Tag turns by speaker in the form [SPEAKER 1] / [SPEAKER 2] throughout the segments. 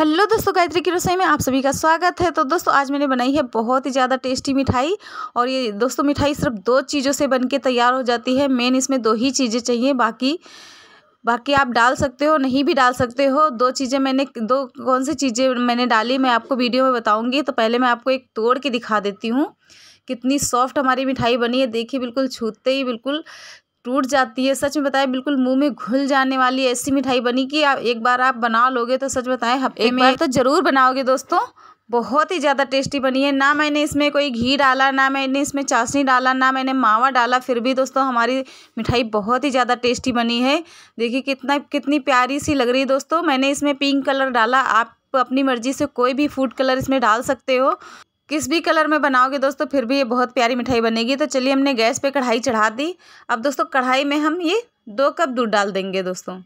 [SPEAKER 1] hello दोस्तों गायत्री की रसोई में आप सभी का स्वागत है तो दोस्तों आज मैंने बनाई है बहुत ही ज़्यादा टेस्टी मिठाई और ये दोस्तों मिठाई सिर्फ दो चीज़ों से बनके तैयार हो जाती है मेन इसमें दो ही चीज़ें चाहिए बाकी बाकी आप डाल सकते हो नहीं भी डाल सकते हो दो चीज़ें मैंने दो कौन सी चीज़ें मैंने डाली मैं आपको वीडियो में बताऊँगी तो पहले मैं आपको एक तोड़ के दिखा देती हूँ कितनी सॉफ्ट हमारी मिठाई बनी है देखिए बिल्कुल छूते ही बिल्कुल टूट जाती है सच में बताए बिल्कुल मुंह में घुल जाने वाली ऐसी मिठाई बनी कि आप एक बार आप बना लोगे तो सच बताएं हफ्ते में तो ज़रूर बनाओगे दोस्तों बहुत ही ज़्यादा टेस्टी बनी है ना मैंने इसमें कोई घी डाला ना मैंने इसमें चाशनी डाला ना मैंने मावा डाला फिर भी दोस्तों हमारी मिठाई बहुत ही ज़्यादा टेस्टी बनी है देखिए कितना कितनी प्यारी सी लग रही है दोस्तों मैंने इसमें पिंक कलर डाला आप अपनी मर्ज़ी से कोई भी फूड कलर इसमें डाल सकते हो किस भी कलर में बनाओगे दोस्तों फिर भी ये बहुत प्यारी मिठाई बनेगी तो चलिए हमने गैस पे कढ़ाई चढ़ा दी अब दोस्तों कढ़ाई में हम ये दो कप दूध डाल देंगे दोस्तों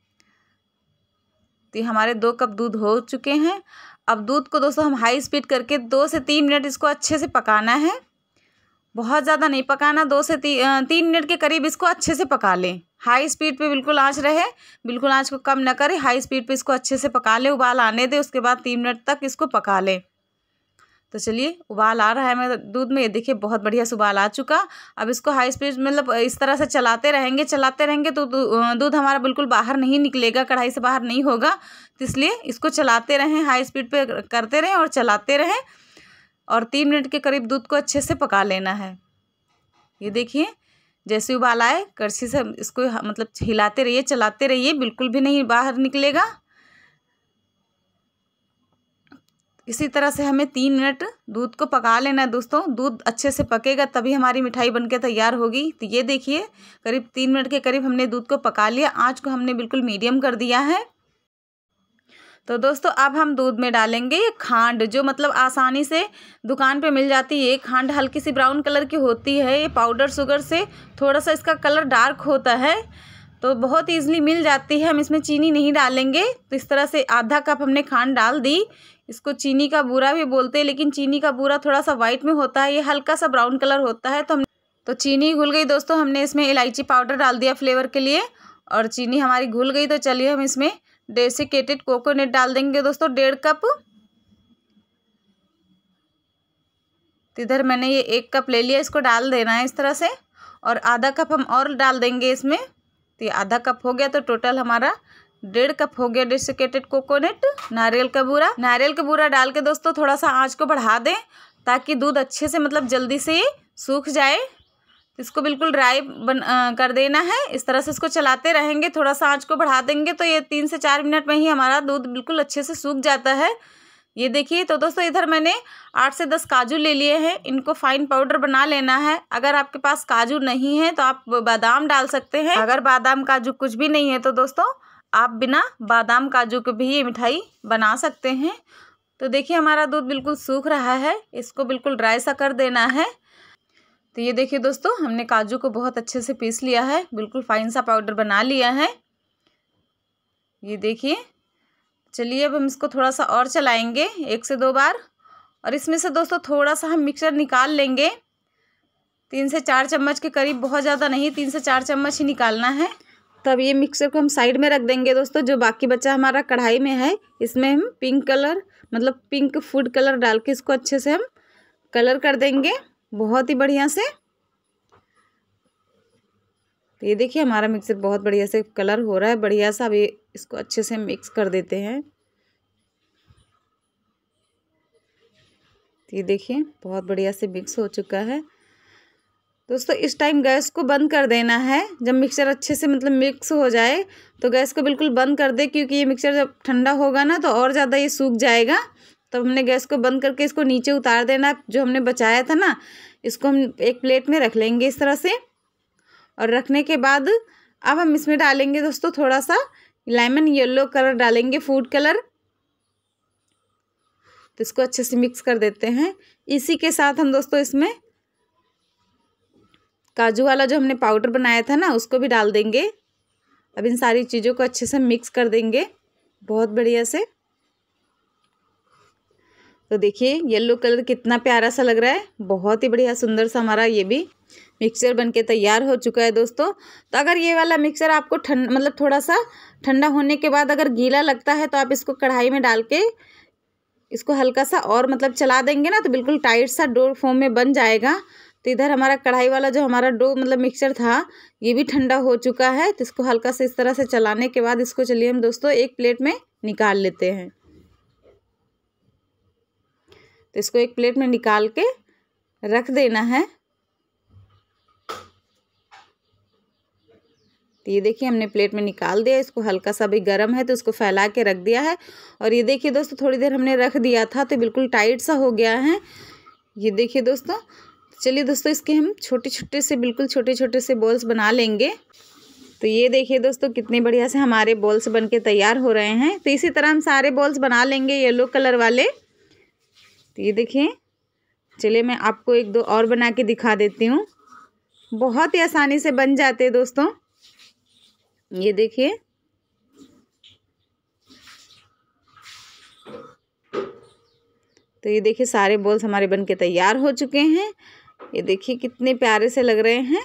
[SPEAKER 1] तो हमारे दो कप दूध हो चुके हैं अब दूध को दोस्तों हम हाई स्पीड करके दो से तीन मिनट इसको अच्छे से पकाना है बहुत ज़्यादा नहीं पकाना दो से ती, तीन मिनट के करीब इसको अच्छे से पका लें हाई स्पीड पे बिल्कुल आंच रहे बिल्कुल आंच को कम ना करें हाई स्पीड पे इसको अच्छे से पका लें उबाल आने दें उसके बाद तीन मिनट तक इसको पका लें तो चलिए उबाल आ रहा है मैं दूध में ये देखिए बहुत बढ़िया से उबाल आ चुका अब इसको हाई स्पीड मतलब इस तरह से चलाते रहेंगे चलाते रहेंगे तो दूध हमारा बिल्कुल बाहर नहीं निकलेगा कढ़ाई से बाहर नहीं होगा तो इसलिए इसको चलाते रहें हाई स्पीड पर करते रहें और चलाते रहें और तीन मिनट के करीब दूध को अच्छे से पका लेना है ये देखिए जैसे उबाल आए करछी से इसको मतलब हिलाते रहिए चलाते रहिए बिल्कुल भी नहीं बाहर निकलेगा इसी तरह से हमें तीन मिनट दूध को पका लेना है दोस्तों दूध अच्छे से पकेगा तभी हमारी मिठाई बनके तैयार होगी तो ये देखिए करीब तीन मिनट के करीब हमने दूध को पका लिया आँच को हमने बिल्कुल मीडियम कर दिया है तो दोस्तों अब हम दूध में डालेंगे खांड जो मतलब आसानी से दुकान पे मिल जाती है खांड हल्की सी ब्राउन कलर की होती है ये पाउडर शुगर से थोड़ा सा इसका कलर डार्क होता है तो बहुत ईजिली मिल जाती है हम इसमें चीनी नहीं डालेंगे तो इस तरह से आधा कप हमने खांड डाल दी इसको चीनी का बूरा भी बोलते हैं लेकिन चीनी का बूरा थोड़ा सा वाइट में होता है ये हल्का सा ब्राउन कलर होता है तो हम तो चीनी घुल गई दोस्तों हमने इसमें इलायची पाउडर डाल दिया फ्लेवर के लिए और चीनी हमारी घुल गई तो चलिए हम इसमें डेसिकेटेड कोकोनट डाल देंगे दोस्तों डेढ़ कप तो इधर मैंने ये एक कप ले लिया इसको डाल देना है इस तरह से और आधा कप हम और डाल देंगे इसमें तो ये आधा कप हो गया तो टोटल हमारा डेढ़ कप हो गया डिसिकेटेड कोकोनट नारियल का बूरा नारियल का बूरा डाल के दोस्तों थोड़ा सा आँच को बढ़ा दें ताकि दूध अच्छे से मतलब जल्दी से सूख जाए इसको बिल्कुल ड्राई बन आ, कर देना है इस तरह से इसको चलाते रहेंगे थोड़ा सा आँच को बढ़ा देंगे तो ये तीन से चार मिनट में ही हमारा दूध बिल्कुल अच्छे से सूख जाता है ये देखिए तो दोस्तों इधर मैंने आठ से दस काजू ले लिए हैं इनको फाइन पाउडर बना लेना है अगर आपके पास काजू नहीं है तो आप बादाम डाल सकते हैं अगर बादाम काजू कुछ भी नहीं है तो दोस्तों आप बिना बादाम काजू के भी ये मिठाई बना सकते हैं तो देखिए हमारा दूध बिल्कुल सूख रहा है इसको बिल्कुल ड्राई सा कर देना है तो ये देखिए दोस्तों हमने काजू को बहुत अच्छे से पीस लिया है बिल्कुल फाइन सा पाउडर बना लिया है ये देखिए चलिए अब हम इसको थोड़ा सा और चलाएंगे एक से दो बार और इसमें से दोस्तों थोड़ा सा हम मिक्सर निकाल लेंगे तीन से चार चम्मच के करीब बहुत ज़्यादा नहीं तीन से चार चम्मच ही निकालना है तो अब ये मिक्सर को हम साइड में रख देंगे दोस्तों जो बाकी बचा हमारा कढ़ाई में है इसमें हम पिंक कलर मतलब पिंक फूड कलर डाल के इसको अच्छे से हम कलर कर देंगे बहुत ही बढ़िया से तो ये देखिए हमारा मिक्सर बहुत बढ़िया से कलर हो रहा है बढ़िया सा अभी इसको अच्छे से मिक्स कर देते हैं तो ये देखिए बहुत बढ़िया से मिक्स हो चुका है दोस्तों इस टाइम गैस को बंद कर देना है जब मिक्सर अच्छे से मतलब मिक्स हो जाए तो गैस को बिल्कुल बंद कर दे क्योंकि ये मिक्सर जब ठंडा होगा ना तो और ज़्यादा ये सूख जाएगा तो हमने गैस को बंद करके इसको नीचे उतार देना जो हमने बचाया था ना इसको हम एक प्लेट में रख लेंगे इस तरह से और रखने के बाद अब हम इसमें डालेंगे दोस्तों थोड़ा सा लेमन येलो कलर डालेंगे फूड कलर तो इसको अच्छे से मिक्स कर देते हैं इसी के साथ हम दोस्तों इसमें काजू वाला जो हमने पाउडर बनाया था ना उसको भी डाल देंगे अब इन सारी चीज़ों को अच्छे से मिक्स कर देंगे बहुत बढ़िया से तो देखिए येलो कलर कितना प्यारा सा लग रहा है बहुत ही बढ़िया सुंदर सा हमारा ये भी मिक्सचर बनके तैयार हो चुका है दोस्तों तो अगर ये वाला मिक्सचर आपको ठंड मतलब थोड़ा सा ठंडा होने के बाद अगर गीला लगता है तो आप इसको कढ़ाई में डाल के इसको हल्का सा और मतलब चला देंगे ना तो बिल्कुल टाइट सा डोर फॉर्म में बन जाएगा तो इधर हमारा कढ़ाई वाला जो हमारा डो मतलब मिक्सचर था ये भी ठंडा हो चुका है तो इसको हल्का से इस तरह से चलाने के बाद इसको चलिए हम दोस्तों एक प्लेट में निकाल लेते हैं तो इसको एक प्लेट में निकाल के रख देना है तो ये देखिए हमने प्लेट में निकाल दिया इसको हल्का सा भी गर्म है तो इसको फैला के रख दिया है और ये देखिए दोस्तों थोड़ी देर हमने रख दिया था तो बिल्कुल टाइट सा हो गया है ये देखिए दोस्तों चलिए दोस्तों इसके हम छोटे छोटे से बिल्कुल छोटे छोटे से बॉल्स बना लेंगे तो ये देखिए दोस्तों कितने बढ़िया से हमारे बॉल्स बन के तैयार हो रहे हैं तो इसी तरह हम सारे बॉल्स बना लेंगे येलो कलर वाले तो ये देखिए चलिए मैं आपको एक दो और बना के दिखा देती हूँ बहुत ही आसानी से बन जाते हैं दोस्तों ये देखिए तो ये देखिए सारे बॉल्स हमारे बन के तैयार हो चुके हैं ये देखिए कितने प्यारे से लग रहे हैं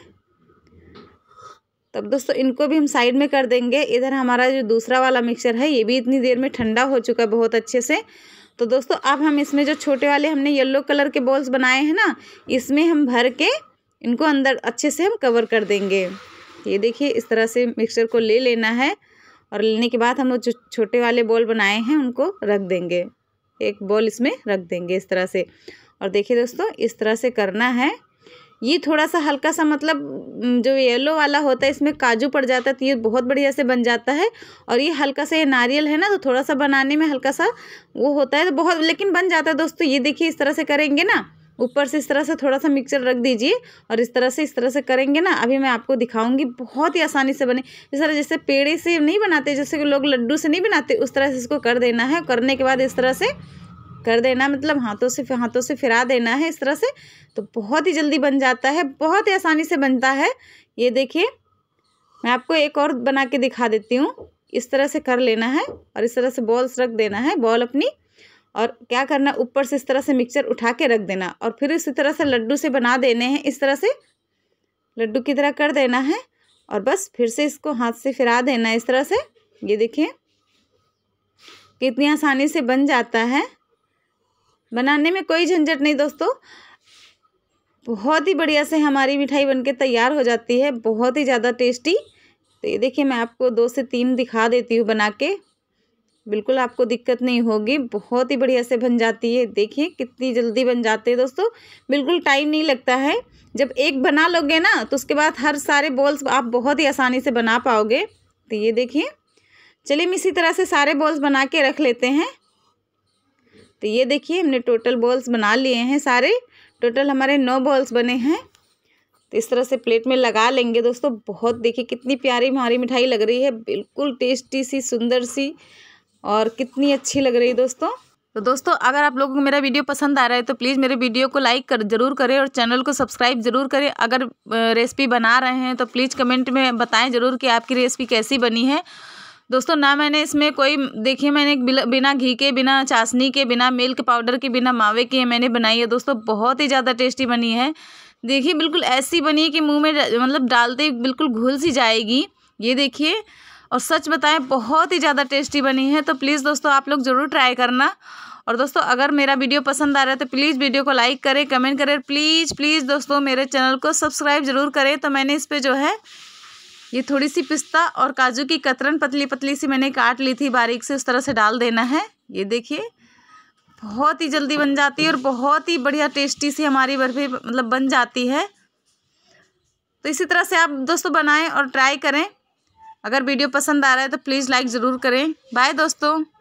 [SPEAKER 1] तब दोस्तों इनको भी हम साइड में कर देंगे इधर हमारा जो दूसरा वाला मिक्सचर है ये भी इतनी देर में ठंडा हो चुका है बहुत अच्छे से तो दोस्तों अब हम इसमें जो छोटे वाले हमने येलो कलर के बॉल्स बनाए हैं ना इसमें हम भर के इनको अंदर अच्छे से हम कवर कर देंगे ये देखिए इस तरह से मिक्सचर को ले लेना है और लेने के बाद हम जो छोटे वाले बॉल बनाए हैं उनको रख देंगे एक बॉल इसमें रख देंगे इस तरह से और देखिए दोस्तों इस तरह से करना है ये थोड़ा सा हल्का सा मतलब जो येलो वाला होता है इसमें काजू पड़ जाता है तो ये बहुत बढ़िया से बन जाता है और ये हल्का सा ये नारियल है ना तो थोड़ा सा बनाने में हल्का सा वो होता है तो बहुत लेकिन बन जाता है दोस्तों ये देखिए इस तरह से करेंगे ना ऊपर से इस तरह से थोड़ा सा मिक्सर रख दीजिए और इस तरह से इस तरह से करेंगे ना अभी मैं आपको दिखाऊंगी बहुत ही आसानी से बने इस तरह जैसे पेड़े से नहीं बनाते जैसे कि लोग लड्डू से नहीं बनाते उस तरह से इसको कर देना है करने के बाद इस तरह से कर देना मतलब हाथों से हाथों से फिरा देना है इस तरह से तो बहुत ही जल्दी बन जाता है बहुत ही आसानी से बनता है ये देखिए मैं आपको एक और बना के दिखा देती हूँ इस तरह से कर लेना है और इस तरह से बॉल्स रख देना है बॉल अपनी और क्या करना ऊपर से इस तरह से मिक्सचर उठा के रख देना और फिर इसी तरह से लड्डू से बना देने हैं इस तरह से लड्डू की तरह कर देना है और बस फिर से इसको हाथ से फिरा देना है इस तरह से ये देखिए कितनी आसानी से बन जाता है बनाने में कोई झंझट नहीं दोस्तों बहुत ही बढ़िया से हमारी मिठाई बनके तैयार हो जाती है बहुत ही ज़्यादा टेस्टी तो ये देखिए मैं आपको दो से तीन दिखा देती हूँ बना के बिल्कुल आपको दिक्कत नहीं होगी बहुत ही बढ़िया से बन जाती है देखिए कितनी जल्दी बन जाते हैं दोस्तों बिल्कुल टाइम नहीं लगता है जब एक बना लोगे ना तो उसके बाद हर सारे बॉल्स आप बहुत ही आसानी से बना पाओगे तो ये देखिए चलिए हम इसी तरह से सारे बॉल्स बना के रख लेते हैं तो ये देखिए हमने टोटल बॉल्स बना लिए हैं सारे टोटल हमारे नौ बॉल्स बने हैं तो इस तरह से प्लेट में लगा लेंगे दोस्तों बहुत देखिए कितनी प्यारी हमारी मिठाई लग रही है बिल्कुल टेस्टी सी सुंदर सी और कितनी अच्छी लग रही है दोस्तों तो दोस्तों अगर आप लोगों को मेरा वीडियो पसंद आ रहा है तो प्लीज़ मेरे वीडियो को लाइक कर जरूर करें और चैनल को सब्सक्राइब जरूर करें अगर रेसिपी बना रहे हैं तो प्लीज़ कमेंट में बताएं ज़रूर कि आपकी रेसिपी कैसी बनी है दोस्तों ना मैंने इसमें कोई देखिए मैंने बिना घी के बिना चाशनी के बिना मिल्क पाउडर के बिना मावे के मैंने बनाई है दोस्तों बहुत ही ज़्यादा टेस्टी बनी है देखिए बिल्कुल ऐसी बनी है कि मुँह में मतलब डालते ही बिल्कुल घुल सी जाएगी ये देखिए और सच बताएं बहुत ही ज़्यादा टेस्टी बनी है तो प्लीज़ दोस्तों आप लोग ज़रूर ट्राई करना और दोस्तों अगर मेरा वीडियो पसंद आ रहा है तो प्लीज़ वीडियो को लाइक करें कमेंट करें प्लीज़ प्लीज़ दोस्तों मेरे चैनल को सब्सक्राइब ज़रूर करें तो मैंने इस पर जो है ये थोड़ी सी पिस्ता और काजू की कतरन पतली पतली सी मैंने काट ली थी बारीक से उस तरह से डाल देना है ये देखिए बहुत ही जल्दी बन जाती है और बहुत ही बढ़िया टेस्टी सी हमारी बर्फ़ी मतलब बन जाती है तो इसी तरह से आप दोस्तों बनाएं और ट्राई करें अगर वीडियो पसंद आ रहा है तो प्लीज़ लाइक ज़रूर करें बाय दोस्तों